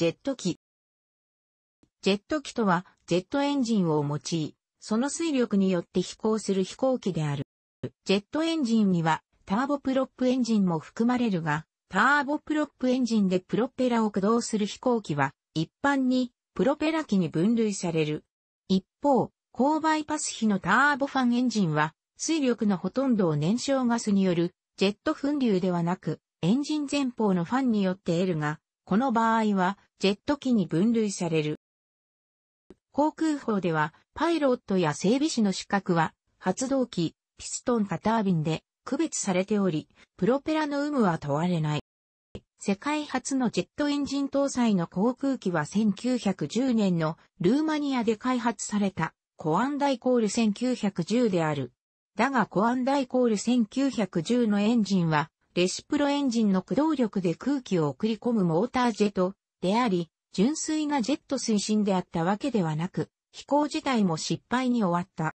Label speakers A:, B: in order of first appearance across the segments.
A: ジェット機。ジェット機とは、ジェットエンジンを用い、その水力によって飛行する飛行機である。ジェットエンジンには、ターボプロップエンジンも含まれるが、ターボプロップエンジンでプロペラを駆動する飛行機は、一般に、プロペラ機に分類される。一方、高バイパス比のターボファンエンジンは、水力のほとんどを燃焼ガスによる、ジェット噴流ではなく、エンジン前方のファンによって得るが、この場合は、ジェット機に分類される。航空法では、パイロットや整備士の資格は、発動機、ピストンかタービンで区別されており、プロペラの有無は問われない。世界初のジェットエンジン搭載の航空機は1910年のルーマニアで開発されたコアンダイコール1910である。だがコアンダイコール1910のエンジンはレシプロエンジンの駆動力で空気を送り込むモータージェットであり、純粋なジェット推進であったわけではなく、飛行自体も失敗に終わった。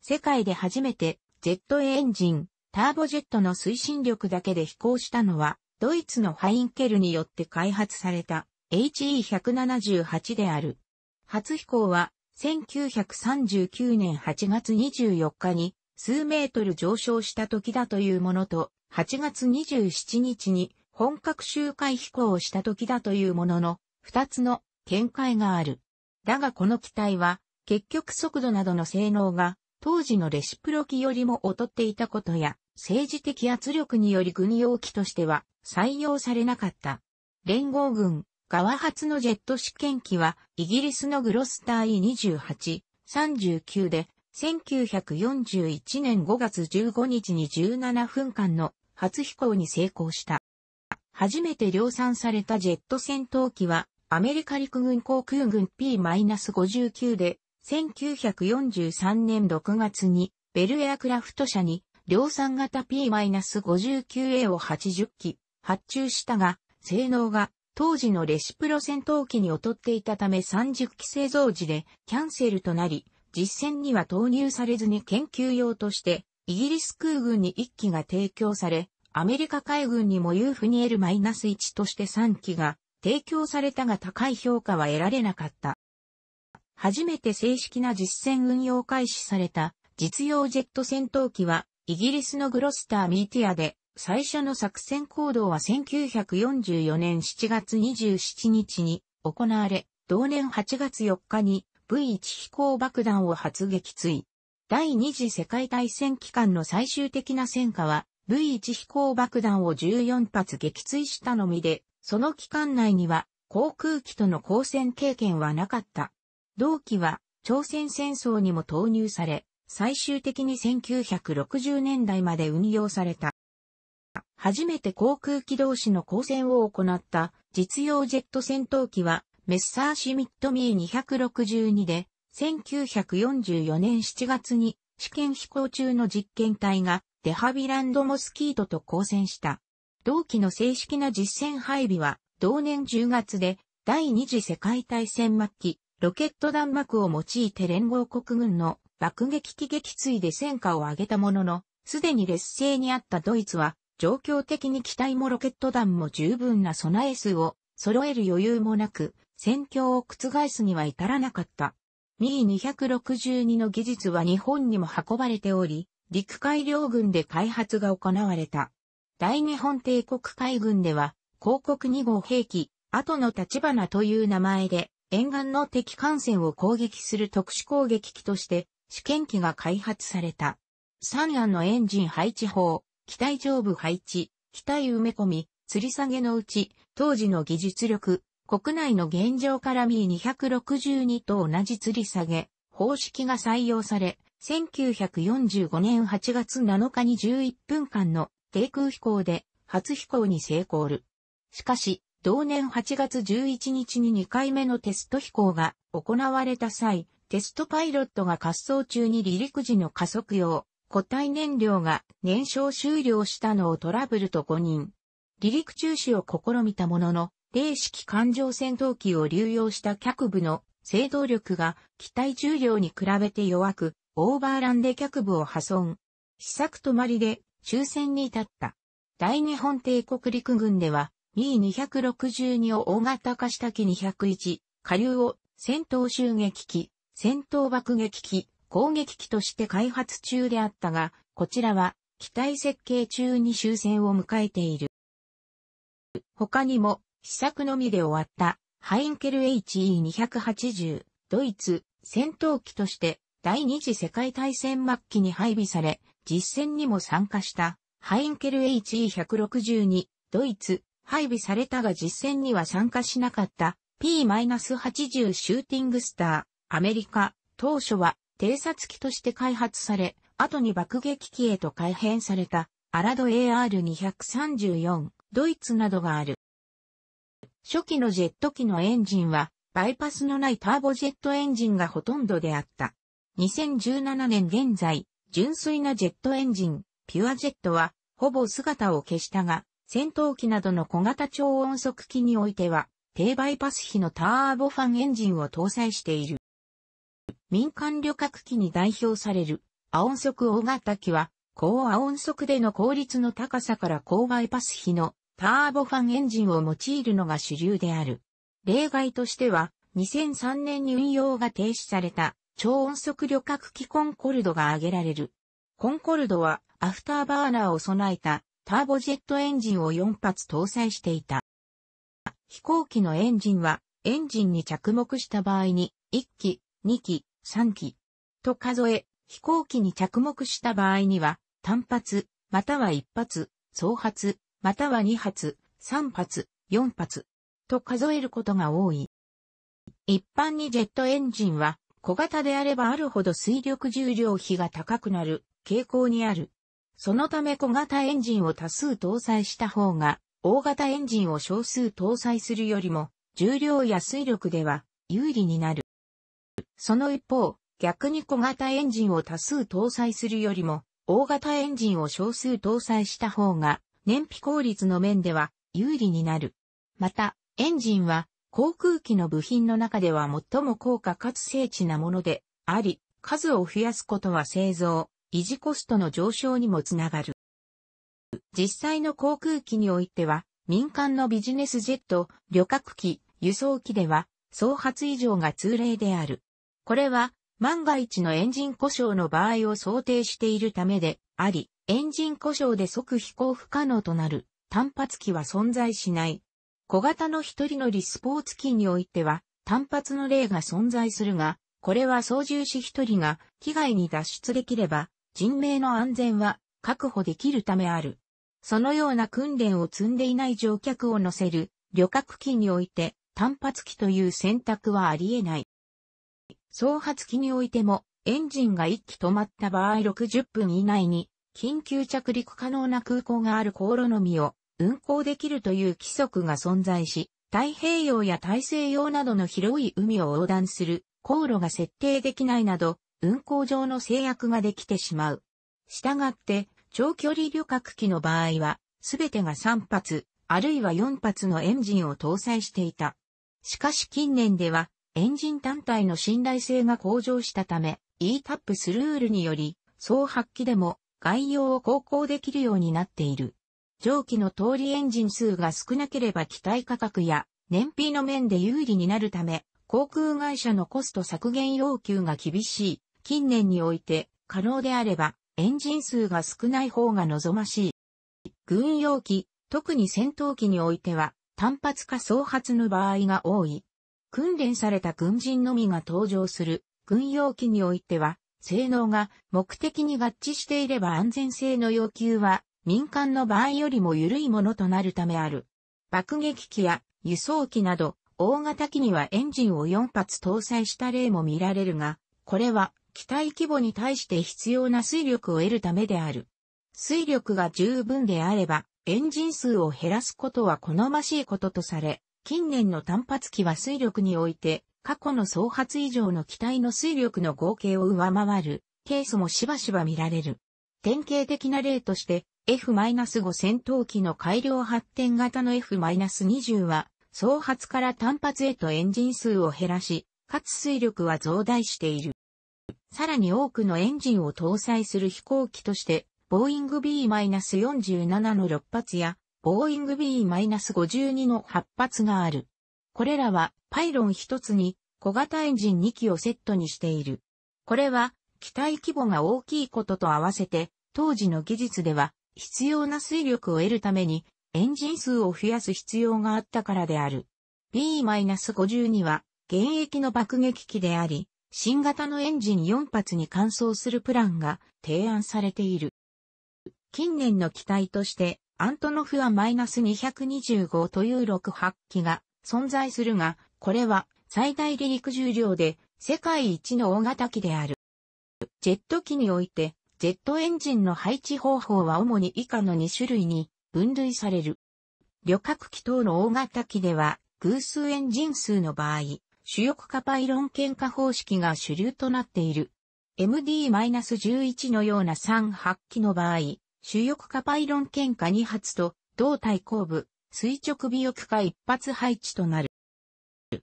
A: 世界で初めてジェットエンジン、ターボジェットの推進力だけで飛行したのは、ドイツのハインケルによって開発された HE178 である。初飛行は1939年8月24日に数メートル上昇した時だというものと8月27日に本格周回飛行をした時だというものの、2つの見解がある。だがこの機体は、結局速度などの性能が、当時のレシプロ機よりも劣っていたことや、政治的圧力により軍用機としては採用されなかった。連合軍、側発のジェット試験機は、イギリスのグロスター E28、39で、1941年5月15日に17分間の初飛行に成功した。初めて量産されたジェット戦闘機は、アメリカ陸軍航空軍 P-59 で、1943年6月に、ベルエアクラフト社に、量産型 P-59A を80機、発注したが、性能が、当時のレシプロ戦闘機に劣っていたため30機製造時で、キャンセルとなり、実戦には投入されずに研究用として、イギリス空軍に1機が提供され、アメリカ海軍にも U f n l -1 として3機が提供されたが高い評価は得られなかった。初めて正式な実戦運用開始された実用ジェット戦闘機はイギリスのグロスターミーティアで最初の作戦行動は1944年7月27日に行われ、同年8月4日に V1 飛行爆弾を発撃墜。第二次世界大戦期間の最終的な戦果は V1 飛行爆弾を14発撃墜したのみで、その期間内には航空機との交戦経験はなかった。同期は朝鮮戦争にも投入され、最終的に1960年代まで運用された。初めて航空機同士の交戦を行った実用ジェット戦闘機はメッサーシミットミー262で1944年7月に試験飛行中の実験体がデハビランドモスキートと交戦した。同期の正式な実戦配備は、同年10月で、第二次世界大戦末期、ロケット弾幕を用いて連合国軍の爆撃機撃墜で戦果を上げたものの、すでに劣勢にあったドイツは、状況的に機体もロケット弾も十分な備え数を揃える余裕もなく、戦況を覆すには至らなかった。ミー262の技術は日本にも運ばれており、陸海両軍で開発が行われた。大日本帝国海軍では、広告2号兵器、後の立花という名前で、沿岸の敵艦船を攻撃する特殊攻撃機として、試験機が開発された。三案のエンジン配置法、機体上部配置、機体埋め込み、吊り下げのうち、当時の技術力、国内の現状から Mi262 と同じ吊り下げ、方式が採用され、1945年8月7日に11分間の低空飛行で初飛行に成功る。しかし、同年8月11日に2回目のテスト飛行が行われた際、テストパイロットが滑走中に離陸時の加速用、固体燃料が燃焼終了したのをトラブルと誤認。離陸中止を試みたものの、零式艦上戦闘機を流用した脚部の制動力が機体重量に比べて弱く、オーバーランで脚部を破損。試作止まりで抽選に至った。大日本帝国陸軍では、E262 を大型化した機201、下流を戦闘襲撃機、戦闘爆撃機、攻撃機として開発中であったが、こちらは機体設計中に終戦を迎えている。他にも、試作のみで終わったハインケル HE280、ドイツ、戦闘機として第二次世界大戦末期に配備され、実戦にも参加した、ハインケル HE162、ドイツ、配備されたが実戦には参加しなかった P-80 シューティングスター、アメリカ、当初は偵察機として開発され、後に爆撃機へと改変された、アラド AR234、ドイツなどがある。初期のジェット機のエンジンは、バイパスのないターボジェットエンジンがほとんどであった。2017年現在、純粋なジェットエンジン、ピュアジェットは、ほぼ姿を消したが、戦闘機などの小型超音速機においては、低バイパス比のターボファンエンジンを搭載している。民間旅客機に代表される、アオン速大型機は、高アオン速での効率の高さから高バイパス比のターボファンエンジンを用いるのが主流である。例外としては、2003年に運用が停止された超音速旅客機コンコルドが挙げられる。コンコルドはアフターバーナーを備えたターボジェットエンジンを4発搭載していた。飛行機のエンジンはエンジンに着目した場合に1機、2機、3機と数え、飛行機に着目した場合には単発、または一発、双発、または2発、3発、4発、と数えることが多い。一般にジェットエンジンは小型であればあるほど水力重量比が高くなる傾向にある。そのため小型エンジンを多数搭載した方が、大型エンジンを少数搭載するよりも、重量や水力では有利になる。その一方、逆に小型エンジンを多数搭載するよりも、大型エンジンを少数搭載した方が、燃費効率の面では有利になる。また、エンジンは航空機の部品の中では最も高価かつ精緻なものであり、数を増やすことは製造、維持コストの上昇にもつながる。実際の航空機においては、民間のビジネスジェット、旅客機、輸送機では、総発異常が通例である。これは、万が一のエンジン故障の場合を想定しているためであり、エンジン故障で即飛行不可能となる単発機は存在しない。小型の一人乗りスポーツ機においては単発の例が存在するが、これは操縦士一人が機外に脱出できれば人命の安全は確保できるためある。そのような訓練を積んでいない乗客を乗せる旅客機において単発機という選択はあり得ない。総発機においてもエンジンが一機止まった場合60分以内に緊急着陸可能な空港がある航路のみを運航できるという規則が存在し、太平洋や大西洋などの広い海を横断する航路が設定できないなど、運航上の制約ができてしまう。したがって、長距離旅客機の場合は、すべてが3発、あるいは4発のエンジンを搭載していた。しかし近年では、エンジン単体の信頼性が向上したため、e タップスルールにより、総発揮でも概要を航行できるようになっている。蒸気の通りエンジン数が少なければ機体価格や燃費の面で有利になるため、航空会社のコスト削減要求が厳しい。近年において可能であればエンジン数が少ない方が望ましい。軍用機、特に戦闘機においては単発か総発の場合が多い。訓練された軍人のみが登場する軍用機においては性能が目的に合致していれば安全性の要求は民間の場合よりも緩いものとなるためある。爆撃機や輸送機など大型機にはエンジンを4発搭載した例も見られるが、これは機体規模に対して必要な水力を得るためである。水力が十分であれば、エンジン数を減らすことは好ましいこととされ、近年の単発機は水力において過去の総発以上の機体の水力の合計を上回るケースもしばしば見られる。典型的な例として F-5 戦闘機の改良発展型の F-20 は総発から単発へとエンジン数を減らし、かつ水力は増大している。さらに多くのエンジンを搭載する飛行機として、ボーイング B-47 の6発や、ボーイング B-52 の8発がある。これらはパイロン1つに小型エンジン2機をセットにしている。これは機体規模が大きいことと合わせて当時の技術では必要な水力を得るためにエンジン数を増やす必要があったからである。B-52 は現役の爆撃機であり、新型のエンジン4発に換装するプランが提案されている。近年の機体としてアントノフは225という6発機が存在するが、これは最大離陸重量で世界一の大型機である。ジェット機において、ジェットエンジンの配置方法は主に以下の2種類に分類される。旅客機等の大型機では、偶数エンジン数の場合、主翼化パイロン喧嘩方式が主流となっている。MD-11 のような3発機の場合、主翼化パイロン喧嘩2発と、同対後部、垂直尾翼か一発配置となる。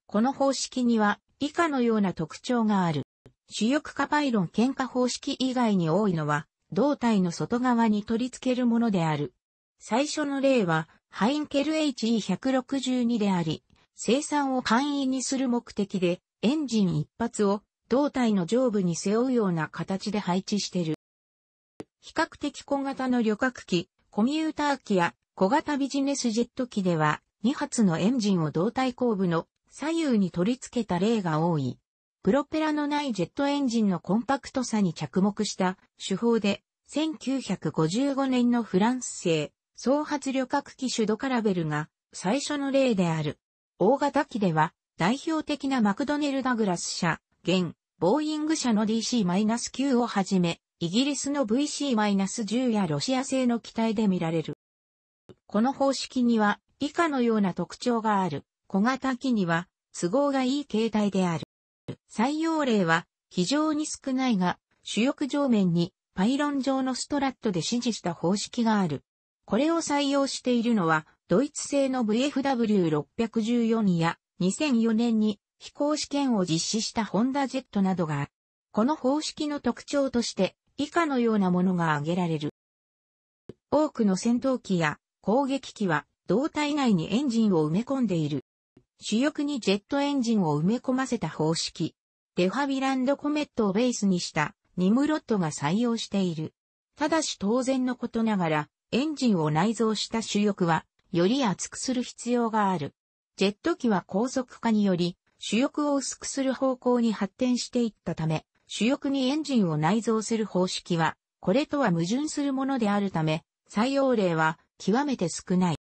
A: この方式には以下のような特徴がある。主翼化パイロン喧嘩方式以外に多いのは、胴体の外側に取り付けるものである。最初の例は、ハインケル HE162 であり、生産を簡易にする目的で、エンジン一発を胴体の上部に背負うような形で配置している。比較的小型の旅客機、コミューター機や小型ビジネスジェット機では、2発のエンジンを胴体後部の左右に取り付けた例が多い。プロペラのないジェットエンジンのコンパクトさに着目した手法で、1955年のフランス製、総発旅客機ュドカラベルが最初の例である。大型機では、代表的なマクドネル・ダグラス社、現、ボーイング社の DC-9 をはじめ、イギリスの VC-10 やロシア製の機体で見られる。この方式には以下のような特徴がある。小型機には都合がいい形態である。採用例は非常に少ないが、主翼上面にパイロン状のストラットで指示した方式がある。これを採用しているのは、ドイツ製の VFW614 や2004年に飛行試験を実施したホンダジェットなどがある。この方式の特徴として以下のようなものが挙げられる。多くの戦闘機や攻撃機は胴体内にエンジンを埋め込んでいる。主翼にジェットエンジンを埋め込ませた方式。デファビランドコメットをベースにしたニムロットが採用している。ただし当然のことながら、エンジンを内蔵した主翼は、より厚くする必要がある。ジェット機は高速化により、主翼を薄くする方向に発展していったため、主翼にエンジンを内蔵する方式は、これとは矛盾するものであるため、採用例は極めて少ない。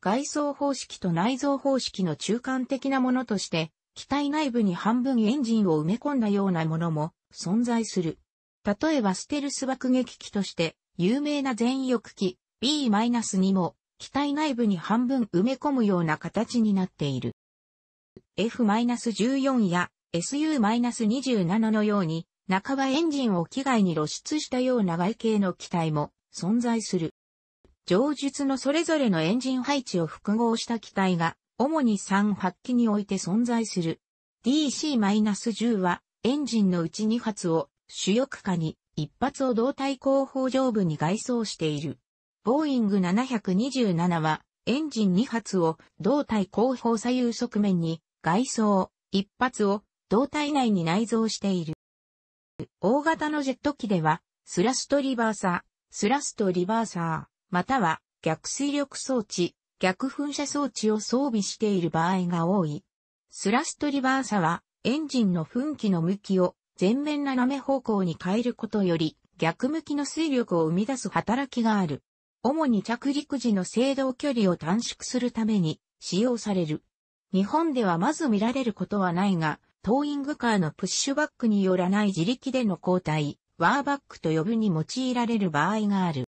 A: 外装方式と内蔵方式の中間的なものとして、機体内部に半分エンジンを埋め込んだようなものも存在する。例えばステルス爆撃機として有名な全翼機 B-2 も機体内部に半分埋め込むような形になっている。F-14 や SU-27 のように半ばエンジンを機外に露出したような外形の機体も存在する。上述のそれぞれのエンジン配置を複合した機体が、主に3発機において存在する。DC-10 は、エンジンのうち2発を主翼下に、1発を胴体後方上部に外装している。ボーイング727は、エンジン2発を胴体後方左右側面に外装、1発を胴体内に内蔵している。大型のジェット機では、スラストリバーサー、スラストリバーサー、または逆水力装置、逆噴射装置を装備している場合が多い。スラストリバーサはエンジンの噴気の向きを全面斜め方向に変えることより逆向きの水力を生み出す働きがある。主に着陸時の制動距離を短縮するために使用される。日本ではまず見られることはないが、トーイングカーのプッシュバックによらない自力での交代、ワーバックと呼ぶに用いられる場合がある。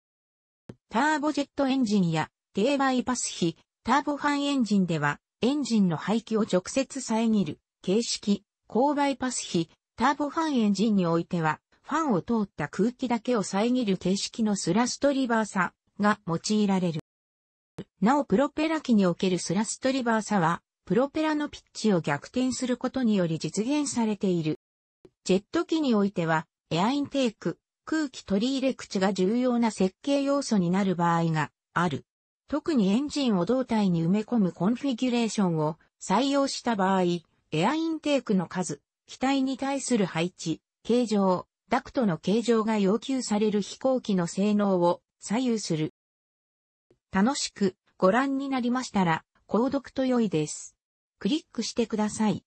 A: ターボジェットエンジンや低バイパス比、ターボファンエンジンでは、エンジンの排気を直接遮る形式、高バイパス比、ターボファンエンジンにおいては、ファンを通った空気だけを遮る形式のスラストリバーサが用いられる。なおプロペラ機におけるスラストリバーサは、プロペラのピッチを逆転することにより実現されている。ジェット機においては、エアインテーク、空気取り入れ口が重要な設計要素になる場合がある。特にエンジンを胴体に埋め込むコンフィギュレーションを採用した場合、エアインテークの数、機体に対する配置、形状、ダクトの形状が要求される飛行機の性能を左右する。楽しくご覧になりましたら、購読と良いです。クリックしてください。